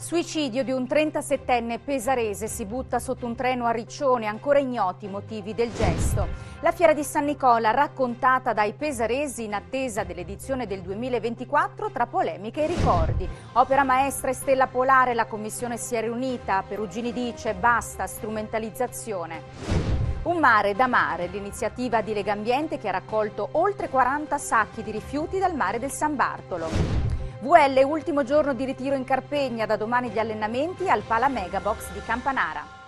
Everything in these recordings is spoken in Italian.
Suicidio di un 37enne pesarese si butta sotto un treno a Riccione, ancora ignoti i motivi del gesto. La fiera di San Nicola, raccontata dai pesaresi in attesa dell'edizione del 2024 tra polemiche e ricordi. Opera maestra e stella polare, la commissione si è riunita, Perugini dice basta strumentalizzazione. Un mare da mare, l'iniziativa di Legambiente che ha raccolto oltre 40 sacchi di rifiuti dal mare del San Bartolo. VL ultimo giorno di ritiro in Carpegna, da domani gli allenamenti al Pala Megabox di Campanara.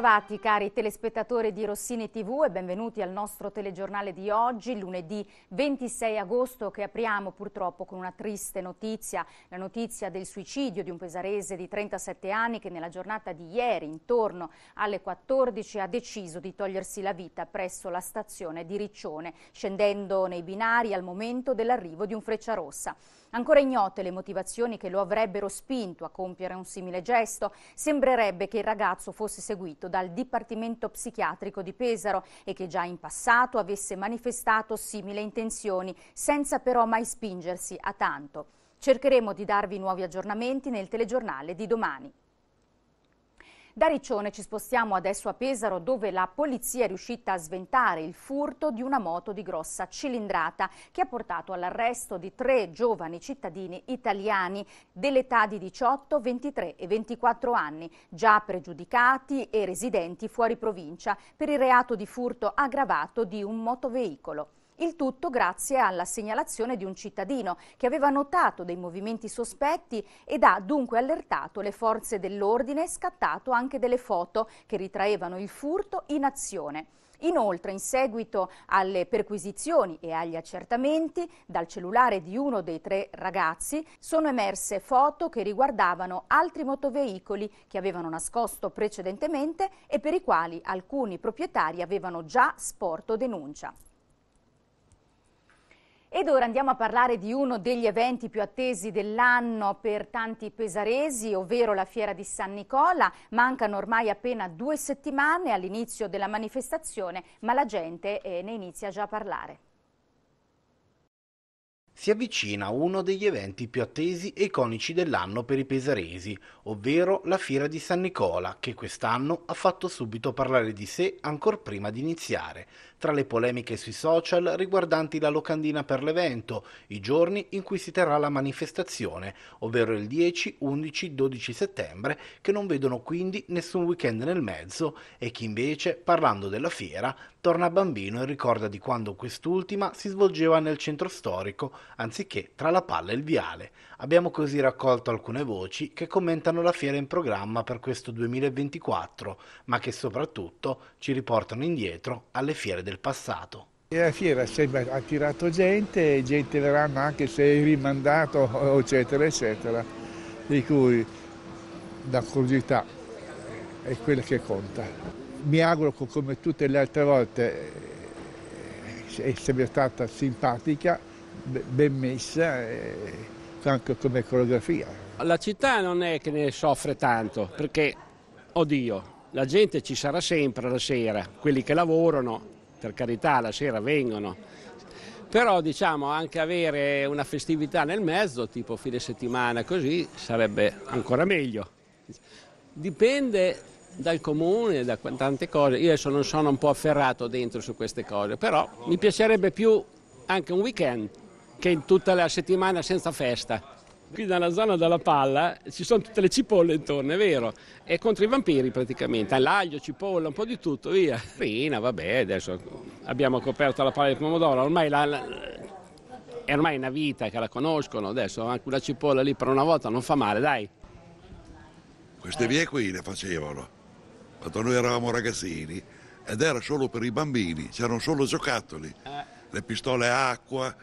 Bentrovati cari telespettatori di Rossini TV e benvenuti al nostro telegiornale di oggi, lunedì 26 agosto che apriamo purtroppo con una triste notizia, la notizia del suicidio di un pesarese di 37 anni che nella giornata di ieri intorno alle 14 ha deciso di togliersi la vita presso la stazione di Riccione, scendendo nei binari al momento dell'arrivo di un Frecciarossa. Ancora ignote le motivazioni che lo avrebbero spinto a compiere un simile gesto, sembrerebbe che il ragazzo fosse seguito dal Dipartimento Psichiatrico di Pesaro e che già in passato avesse manifestato simili intenzioni, senza però mai spingersi a tanto. Cercheremo di darvi nuovi aggiornamenti nel telegiornale di domani. Da Riccione ci spostiamo adesso a Pesaro dove la polizia è riuscita a sventare il furto di una moto di grossa cilindrata che ha portato all'arresto di tre giovani cittadini italiani dell'età di 18, 23 e 24 anni, già pregiudicati e residenti fuori provincia per il reato di furto aggravato di un motoveicolo. Il tutto grazie alla segnalazione di un cittadino che aveva notato dei movimenti sospetti ed ha dunque allertato le forze dell'ordine e scattato anche delle foto che ritraevano il furto in azione. Inoltre, in seguito alle perquisizioni e agli accertamenti, dal cellulare di uno dei tre ragazzi sono emerse foto che riguardavano altri motoveicoli che avevano nascosto precedentemente e per i quali alcuni proprietari avevano già sporto denuncia. Ed ora andiamo a parlare di uno degli eventi più attesi dell'anno per tanti pesaresi, ovvero la Fiera di San Nicola. Mancano ormai appena due settimane all'inizio della manifestazione, ma la gente eh, ne inizia già a parlare. Si avvicina uno degli eventi più attesi e iconici dell'anno per i pesaresi, ovvero la Fiera di San Nicola, che quest'anno ha fatto subito parlare di sé ancora prima di iniziare tra le polemiche sui social riguardanti la locandina per l'evento, i giorni in cui si terrà la manifestazione, ovvero il 10, 11, 12 settembre, che non vedono quindi nessun weekend nel mezzo e chi invece, parlando della fiera, torna bambino e ricorda di quando quest'ultima si svolgeva nel centro storico, anziché tra la palla e il viale. Abbiamo così raccolto alcune voci che commentano la fiera in programma per questo 2024, ma che soprattutto ci riportano indietro alle fiere del del passato. La fiera sempre ha attirato gente, gente verranno anche se è rimandato, eccetera, eccetera. Di cui la curiosità è quella che conta. Mi auguro che come tutte le altre volte eh, sia stata simpatica, ben messa, eh, anche come coreografia. La città non è che ne soffre tanto, perché, oddio, la gente ci sarà sempre la sera, quelli che lavorano, per carità la sera vengono, però diciamo anche avere una festività nel mezzo, tipo fine settimana così, sarebbe ancora meglio. Dipende dal comune, da tante cose, io adesso non sono un po' afferrato dentro su queste cose, però mi piacerebbe più anche un weekend che tutta la settimana senza festa. Qui nella zona della palla ci sono tutte le cipolle intorno, è vero. È contro i vampiri praticamente, all'aglio, cipolla, un po' di tutto, via. Rina, vabbè, adesso abbiamo coperto la palla di pomodoro, ormai la, la, è ormai una vita che la conoscono, adesso anche una cipolla lì per una volta non fa male, dai. Queste vie qui le facevano, quando noi eravamo ragazzini, ed era solo per i bambini, c'erano solo giocattoli, eh. le pistole acqua,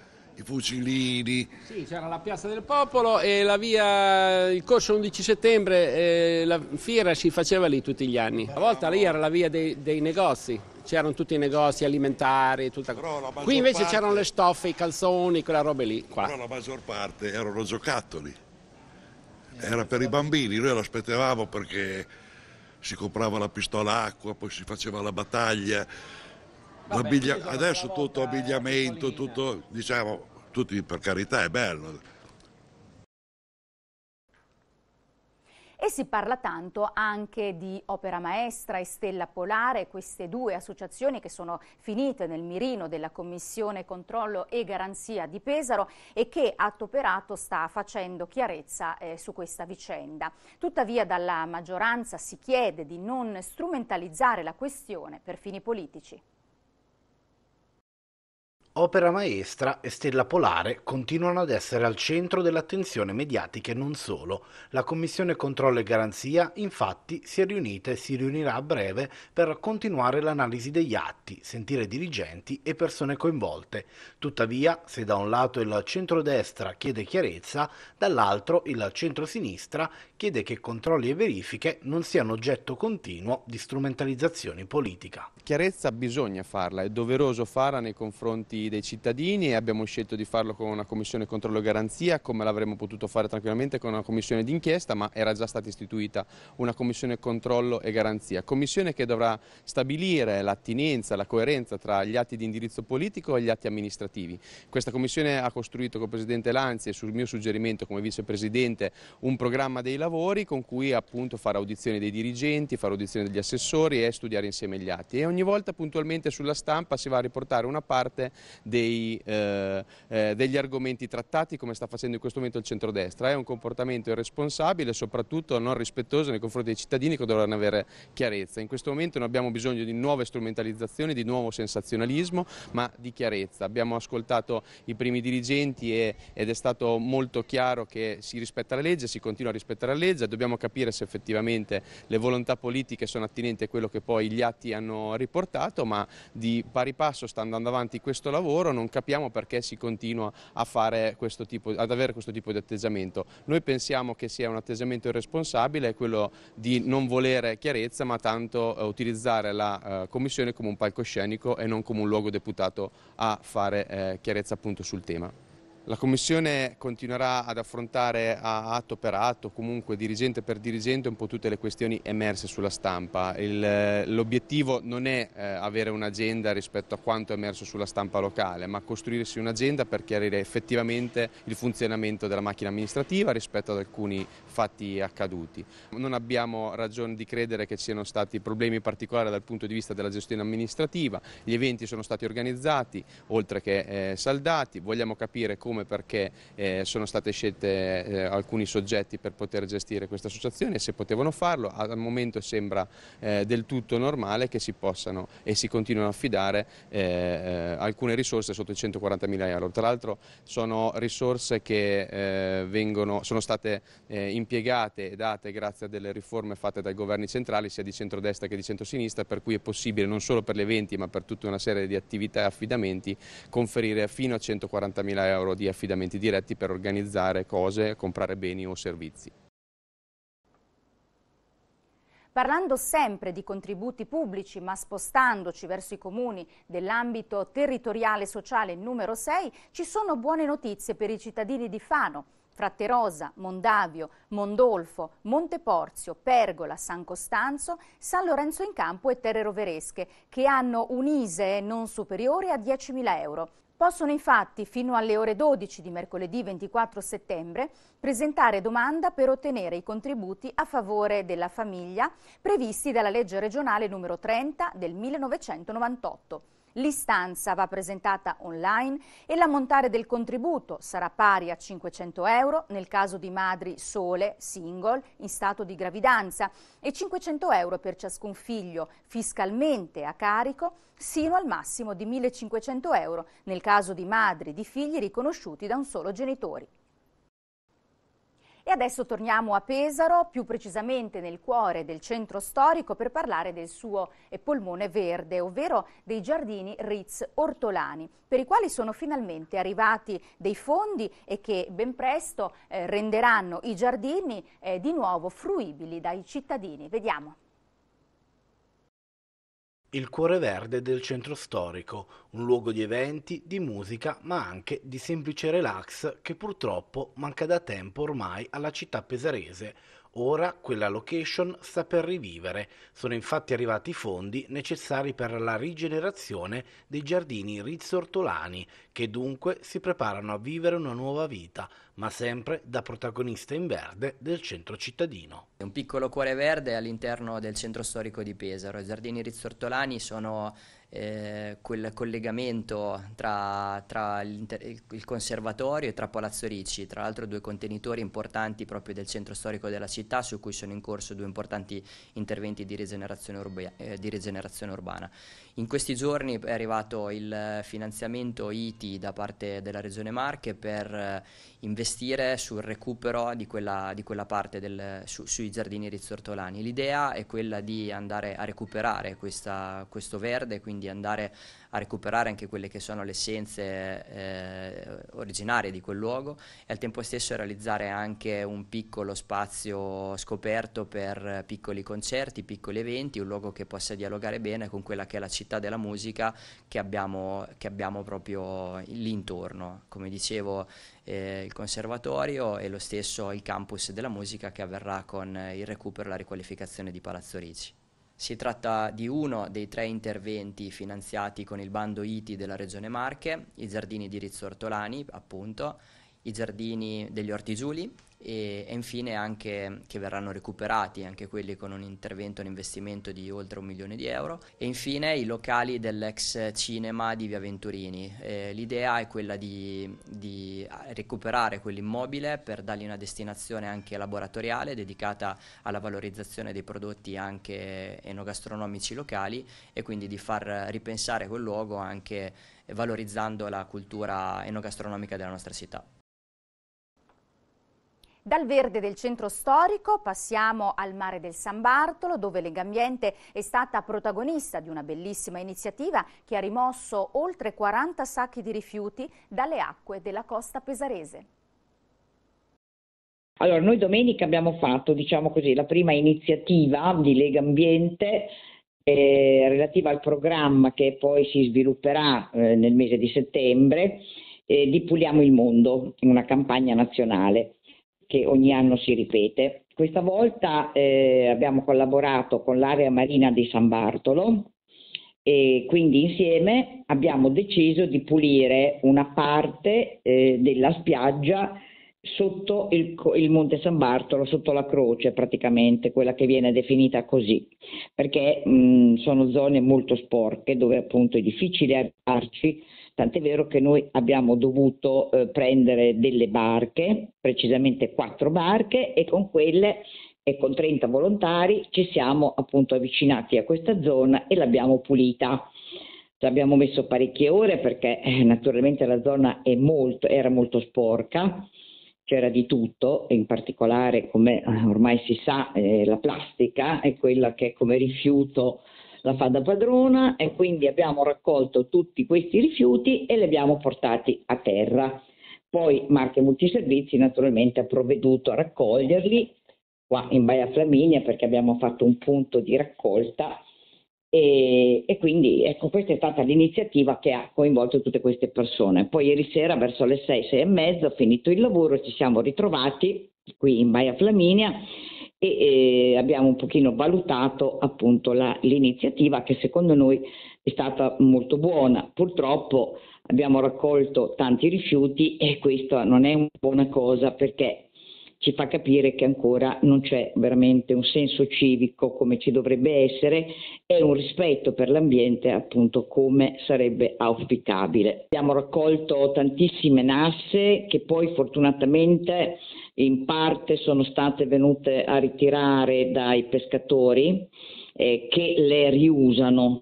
i fucilini. Sì, c'era la Piazza del Popolo e la via, il corso 11 settembre, eh, la fiera si faceva lì tutti gli anni. Una volta lì era la via dei, dei negozi, c'erano tutti i negozi alimentari, tutta... qui invece parte... c'erano le stoffe, i calzoni, quella roba lì. Qua. Però la maggior parte erano giocattoli, era per i bambini, noi lo aspettavamo perché si comprava la pistola acqua, poi si faceva la battaglia Vabbè, adesso tutto abbigliamento, tutto, diciamo, tutti per carità è bello. E si parla tanto anche di Opera Maestra e Stella Polare, queste due associazioni che sono finite nel mirino della Commissione Controllo e Garanzia di Pesaro e che a Toperato sta facendo chiarezza eh, su questa vicenda. Tuttavia dalla maggioranza si chiede di non strumentalizzare la questione per fini politici. Opera maestra e Stella Polare continuano ad essere al centro dell'attenzione mediatica e non solo. La Commissione Controllo e Garanzia infatti si è riunita e si riunirà a breve per continuare l'analisi degli atti, sentire dirigenti e persone coinvolte. Tuttavia, se da un lato il centrodestra chiede chiarezza, dall'altro il centrosinistra chiede che controlli e verifiche non siano oggetto continuo di strumentalizzazione politica. Chiarezza bisogna farla, è doveroso farla nei confronti dei, cittadini e abbiamo scelto di farlo con una commissione controllo e garanzia come l'avremmo potuto fare tranquillamente con una commissione d'inchiesta ma era già stata istituita una commissione controllo e garanzia, commissione che dovrà stabilire l'attinenza, la coerenza tra gli atti di indirizzo politico e gli atti amministrativi. Questa commissione ha costruito con il Presidente Lanzi e sul mio suggerimento come Vicepresidente un programma dei lavori con cui appunto fare audizioni dei dirigenti, fare audizioni degli assessori e studiare insieme gli atti e ogni volta puntualmente sulla stampa si va a riportare una parte dei, eh, eh, degli argomenti trattati come sta facendo in questo momento il centrodestra. È un comportamento irresponsabile e soprattutto non rispettoso nei confronti dei cittadini che dovranno avere chiarezza. In questo momento non abbiamo bisogno di nuove strumentalizzazioni, di nuovo sensazionalismo, ma di chiarezza. Abbiamo ascoltato i primi dirigenti e, ed è stato molto chiaro che si rispetta la legge, si continua a rispettare la legge, dobbiamo capire se effettivamente le volontà politiche sono attinenti a quello che poi gli atti hanno riportato, ma di pari passo sta andando avanti questo lavoro lavoro, non capiamo perché si continua tipo, ad avere questo tipo di atteggiamento. Noi pensiamo che sia un atteggiamento irresponsabile, quello di non volere chiarezza ma tanto eh, utilizzare la eh, Commissione come un palcoscenico e non come un luogo deputato a fare eh, chiarezza appunto sul tema. La Commissione continuerà ad affrontare atto per atto, comunque dirigente per dirigente, un po' tutte le questioni emerse sulla stampa. Eh, l'obiettivo non è eh, avere un'agenda rispetto a quanto è emerso sulla stampa locale, ma costruirsi un'agenda per chiarire effettivamente il funzionamento della macchina amministrativa rispetto ad alcuni fatti accaduti. Non abbiamo ragione di credere che siano stati problemi particolari dal punto di vista della gestione amministrativa, gli eventi sono stati organizzati oltre che eh, saldati, vogliamo capire come come perché eh, sono state scelte eh, alcuni soggetti per poter gestire questa associazione e se potevano farlo, al momento sembra eh, del tutto normale che si possano e si continuino a affidare eh, eh, alcune risorse sotto i 140 mila euro, tra l'altro sono risorse che eh, vengono, sono state impiegate e date grazie a delle riforme fatte dai governi centrali sia di centrodestra che di centrosinistra per cui è possibile non solo per gli eventi ma per tutta una serie di attività e affidamenti conferire fino a 140 mila euro di affidamenti diretti per organizzare cose, comprare beni o servizi. Parlando sempre di contributi pubblici, ma spostandoci verso i comuni dell'ambito territoriale sociale numero 6, ci sono buone notizie per i cittadini di Fano. Fratterosa, Mondavio, Mondolfo, Monteporzio, Pergola, San Costanzo, San Lorenzo in Campo e Terre Roveresche, che hanno un ISE non superiore a 10.000 euro. Possono infatti, fino alle ore 12 di mercoledì 24 settembre, presentare domanda per ottenere i contributi a favore della famiglia previsti dalla legge regionale numero 30 del 1998. L'istanza va presentata online e l'ammontare del contributo sarà pari a 500 euro nel caso di madri sole, single, in stato di gravidanza e 500 euro per ciascun figlio fiscalmente a carico sino al massimo di 1.500 euro nel caso di madri di figli riconosciuti da un solo genitore. E adesso torniamo a Pesaro, più precisamente nel cuore del centro storico, per parlare del suo eh, polmone verde, ovvero dei giardini Ritz Ortolani, per i quali sono finalmente arrivati dei fondi e che ben presto eh, renderanno i giardini eh, di nuovo fruibili dai cittadini. Vediamo. Il cuore verde del centro storico, un luogo di eventi, di musica, ma anche di semplice relax che purtroppo manca da tempo ormai alla città pesarese, Ora quella location sta per rivivere, sono infatti arrivati i fondi necessari per la rigenerazione dei giardini rizzortolani, che dunque si preparano a vivere una nuova vita, ma sempre da protagonista in verde del centro cittadino. un piccolo cuore verde all'interno del centro storico di Pesaro. I giardini rizzortolani sono eh, quel collegamento tra, tra il conservatorio e tra Palazzo Ricci, tra l'altro due contenitori importanti proprio del centro storico della città su cui sono in corso due importanti interventi di rigenerazione, urba, eh, di rigenerazione urbana. In questi giorni è arrivato il eh, finanziamento ITI da parte della Regione Marche per eh, investire sul recupero di quella, di quella parte del, su, sui giardini rizzortolani. L'idea è quella di andare a recuperare questa, questo verde, quindi andare a recuperare anche quelle che sono le essenze eh, originarie di quel luogo e al tempo stesso realizzare anche un piccolo spazio scoperto per piccoli concerti, piccoli eventi, un luogo che possa dialogare bene con quella che è la città della musica che abbiamo, che abbiamo proprio lì intorno. Come dicevo, eh, il conservatorio e lo stesso il campus della musica che avverrà con il recupero e la riqualificazione di Palazzo Ricci. Si tratta di uno dei tre interventi finanziati con il bando ITI della Regione Marche, i giardini di Rizzo Ortolani, appunto, i giardini degli ortisuli e, e, infine anche che verranno recuperati anche quelli con un intervento, un investimento di oltre un milione di euro e infine i locali dell'ex cinema di Via Venturini. Eh, l'idea è quella di, di, recuperare quell'immobile per dargli una destinazione anche laboratoriale dedicata alla valorizzazione dei prodotti anche enogastronomici locali e quindi di far ripensare quel luogo anche valorizzando la cultura enogastronomica della nostra città. Dal verde del centro storico passiamo al mare del San Bartolo dove Legambiente è stata protagonista di una bellissima iniziativa che ha rimosso oltre 40 sacchi di rifiuti dalle acque della costa pesarese. Allora, noi domenica abbiamo fatto, diciamo così, la prima iniziativa di Lega Ambiente eh, relativa al programma che poi si svilupperà eh, nel mese di settembre eh, di Puliamo il Mondo, una campagna nazionale che ogni anno si ripete. Questa volta eh, abbiamo collaborato con l'area marina di San Bartolo e quindi insieme abbiamo deciso di pulire una parte eh, della spiaggia sotto il, il, Monte San Bartolo, sotto la croce praticamente, quella che viene definita così, perché mh, sono zone molto sporche dove appunto è difficile arrivarci tant'è vero che noi abbiamo dovuto eh, prendere delle barche, precisamente quattro barche, e con quelle e con 30 volontari ci siamo appunto avvicinati a questa zona e l'abbiamo pulita. Ci abbiamo messo parecchie ore perché eh, naturalmente la zona molto, era molto sporca, c'era di tutto, in particolare come eh, ormai si sa eh, la plastica è quella che come rifiuto la fa da padrona e quindi abbiamo raccolto tutti questi rifiuti e li abbiamo portati a terra. Poi Marche Multiservizi naturalmente ha provveduto a raccoglierli qua in Baia Flaminia perché abbiamo fatto un punto di raccolta e, e, quindi ecco, questa è stata l'iniziativa che ha coinvolto tutte queste persone. Poi ieri sera verso le 6, 6 e mezza ho finito il lavoro, ci siamo ritrovati qui in Baia Flaminia e, e abbiamo un pochino valutato appunto la, l'iniziativa che secondo noi è stata molto buona. Purtroppo abbiamo raccolto tanti rifiuti e questo non è una buona cosa perché ci fa capire che ancora non c'è veramente un senso civico come ci dovrebbe essere e un rispetto per l'ambiente appunto come sarebbe auspicabile. Abbiamo raccolto tantissime nasse che poi fortunatamente in parte sono state venute a ritirare dai pescatori eh, che le riusano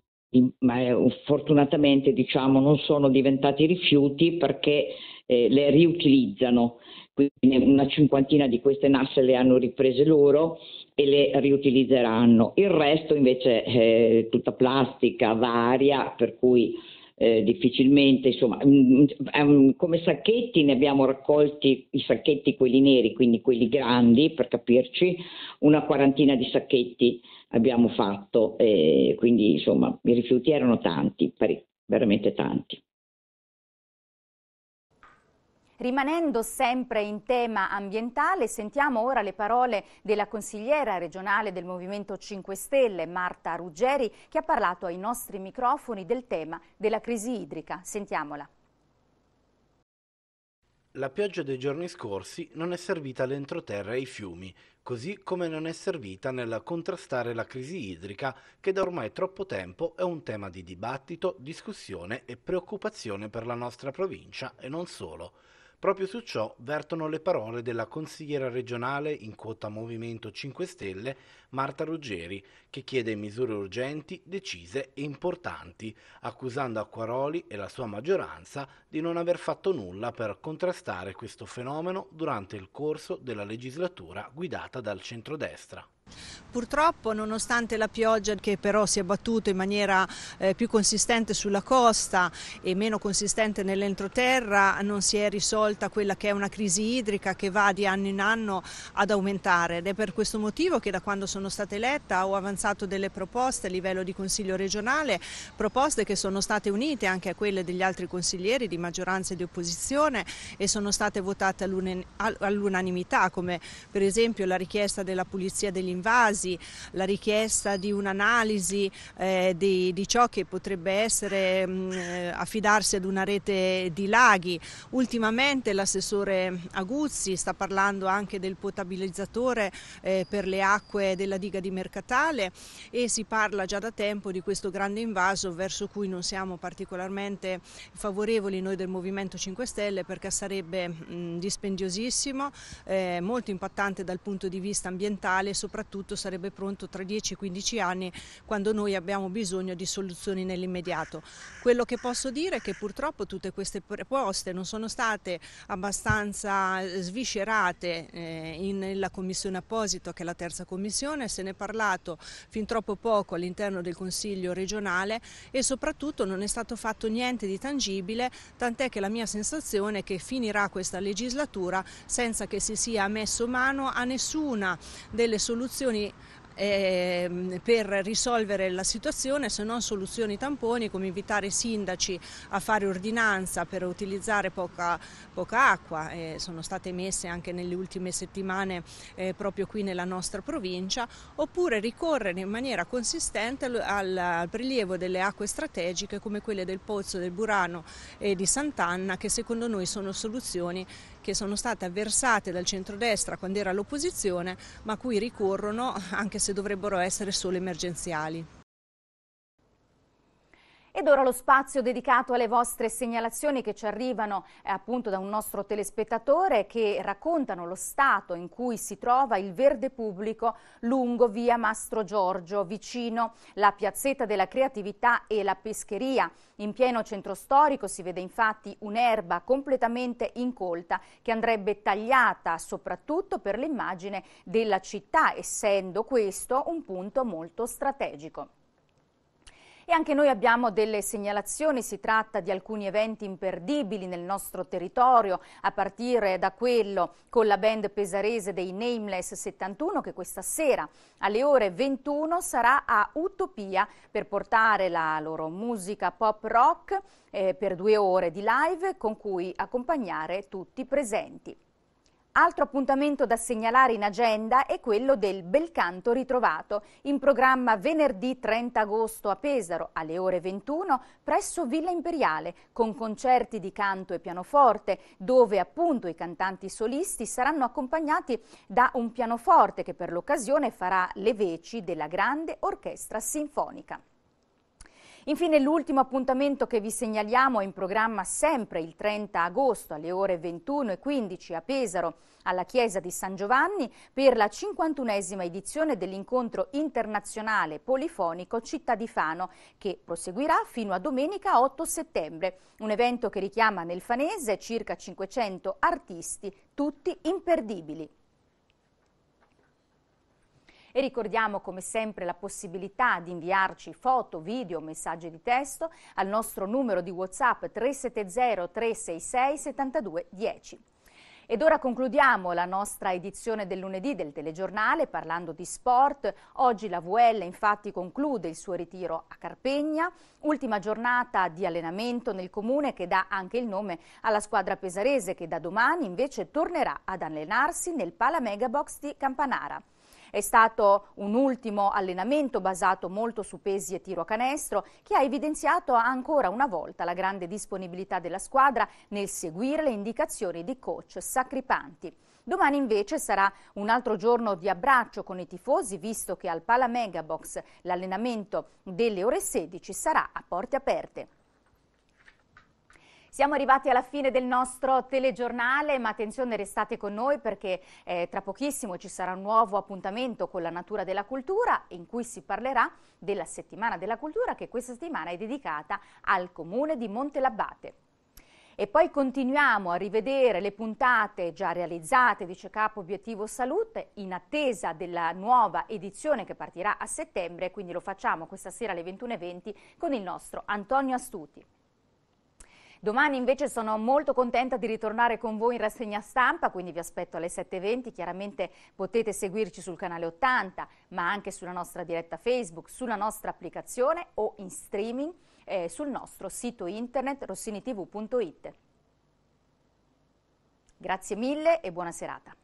Ma eh, fortunatamente diciamo, non sono diventati rifiuti perché eh, le riutilizzano quindi una cinquantina di queste nasse le hanno riprese loro e le riutilizzeranno, il resto invece è tutta plastica, varia, per cui eh, difficilmente, insomma, mh, mm, mh, mm, come sacchetti ne abbiamo raccolti i sacchetti quelli neri, quindi quelli grandi per capirci, una quarantina di sacchetti abbiamo fatto, eh, quindi insomma i rifiuti erano tanti, veramente tanti. Rimanendo sempre in tema ambientale, sentiamo ora le parole della consigliera regionale del Movimento 5 Stelle, Marta Ruggeri, che ha parlato ai nostri microfoni del tema della crisi idrica. Sentiamola. La pioggia dei giorni scorsi non è servita all'entroterra e ai fiumi, così come non è servita nel contrastare la crisi idrica che da ormai troppo tempo è un tema di dibattito, discussione e preoccupazione per la nostra provincia e non solo. Proprio su ciò vertono le parole della consigliera regionale in quota Movimento 5 Stelle Marta Ruggeri, che chiede misure urgenti, decise e importanti, accusando Acquaroli e la sua maggioranza di non aver fatto nulla per contrastare questo fenomeno durante il corso della legislatura guidata dal centrodestra. Purtroppo, nonostante la pioggia che però si è battuta in maniera eh, più consistente sulla costa e meno consistente nell'entroterra, non si è risolta quella che è una crisi idrica che va di anno in anno ad aumentare ed è per questo motivo che da quando sono stata eletta ho avanzato delle proposte a livello di Consiglio regionale, proposte che sono state unite anche a quelle degli altri consiglieri di maggioranza e di opposizione e sono state votate all'unanimità, come per esempio la richiesta della pulizia degli invasi, la richiesta di un'analisi eh, di, di, ciò che potrebbe essere mh, mm, affidarsi ad una rete di laghi. Ultimamente l'assessore Aguzzi sta parlando anche del potabilizzatore eh, per le acque della diga di Mercatale e si parla già da tempo di questo grande invaso verso cui non siamo particolarmente favorevoli noi del Movimento 5 Stelle perché sarebbe mh, mm, dispendiosissimo, eh, molto impattante dal punto di vista ambientale e soprattutto soprattutto sarebbe pronto tra 10-15 anni quando noi abbiamo bisogno di soluzioni nell'immediato. Quello che posso dire è che purtroppo tutte queste proposte non sono state abbastanza eh, sviscerate eh, in, nella commissione apposito che è la terza commissione, se ne è parlato fin troppo poco all'interno del Consiglio regionale e soprattutto non è stato fatto niente di tangibile, tant'è che la mia sensazione è che finirà questa legislatura senza che si sia messo mano a nessuna delle soluzioni soluzioni eh, per risolvere la situazione se non soluzioni tamponi come invitare i sindaci a fare ordinanza per utilizzare poca, poca acqua, eh, sono state emesse anche nelle ultime settimane eh, proprio qui nella nostra provincia, oppure ricorrere in maniera consistente al, al prelievo delle acque strategiche come quelle del Pozzo, del Burano e di Sant'Anna che secondo noi sono soluzioni che sono state avversate dal centrodestra quando era all'opposizione, ma a cui ricorrono anche se dovrebbero essere solo emergenziali. Ed ora lo spazio dedicato alle vostre segnalazioni che ci arrivano eh, appunto da un nostro telespettatore che raccontano lo stato in cui si trova il verde pubblico lungo via Mastro Giorgio, vicino la piazzetta della creatività e la pescheria. In pieno centro storico si vede infatti un'erba completamente incolta che andrebbe tagliata soprattutto per l'immagine della città, essendo questo un punto molto strategico. E anche noi abbiamo delle segnalazioni, si tratta di alcuni eventi imperdibili nel nostro territorio, a partire da quello con la band pesarese dei Nameless 71 che questa sera alle ore 21 sarà a Utopia per portare la loro musica pop rock eh, per due ore di live con cui accompagnare tutti i presenti. Altro appuntamento da segnalare in agenda è quello del Bel Canto ritrovato, in programma venerdì 30 agosto a Pesaro alle ore 21 presso Villa Imperiale, con concerti di canto e pianoforte, dove appunto i cantanti solisti saranno accompagnati da un pianoforte che per l'occasione farà le veci della grande orchestra sinfonica. Infine l'ultimo appuntamento che vi segnaliamo è in programma sempre il 30 agosto alle ore 21.15 a Pesaro alla chiesa di San Giovanni per la 51esima edizione dell'incontro internazionale polifonico Città di Fano che proseguirà fino a domenica 8 settembre, un evento che richiama nel fanese circa 500 artisti, tutti imperdibili e ricordiamo come sempre la possibilità di inviarci foto, video, messaggi di testo al nostro numero di WhatsApp 370 366 7210. Ed ora concludiamo la nostra edizione del lunedì del telegiornale parlando di sport. Oggi la VL infatti conclude il suo ritiro a Carpegna, ultima giornata di allenamento nel comune che dà anche il nome alla squadra pesarese che da domani invece tornerà ad allenarsi nel Palamega Box di Campanara. È stato un ultimo allenamento basato molto su pesi e tiro a canestro che ha evidenziato ancora una volta la grande disponibilità della squadra nel seguire le indicazioni di coach Sacripanti. Domani invece sarà un altro giorno di abbraccio con i tifosi, visto che al Pala Megabox l'allenamento delle ore 16 sarà a porte aperte. Siamo arrivati alla fine del nostro telegiornale, ma attenzione restate con noi perché eh, tra pochissimo ci sarà un nuovo appuntamento con la natura della cultura in cui si parlerà della settimana della cultura che questa settimana è dedicata al comune di Montelabbate. E poi continuiamo a rivedere le puntate già realizzate dice capo Obiettivo Salute in attesa della nuova edizione che partirà a settembre, quindi lo facciamo questa sera alle 21.20 con il nostro Antonio Astuti. Domani invece sono molto contenta di ritornare con voi in rassegna stampa, quindi vi aspetto alle 7.20. Chiaramente potete seguirci sul canale 80, ma anche sulla nostra diretta Facebook, sulla nostra applicazione o in streaming eh, sul nostro sito internet rossinitv.it. Grazie mille e buona serata.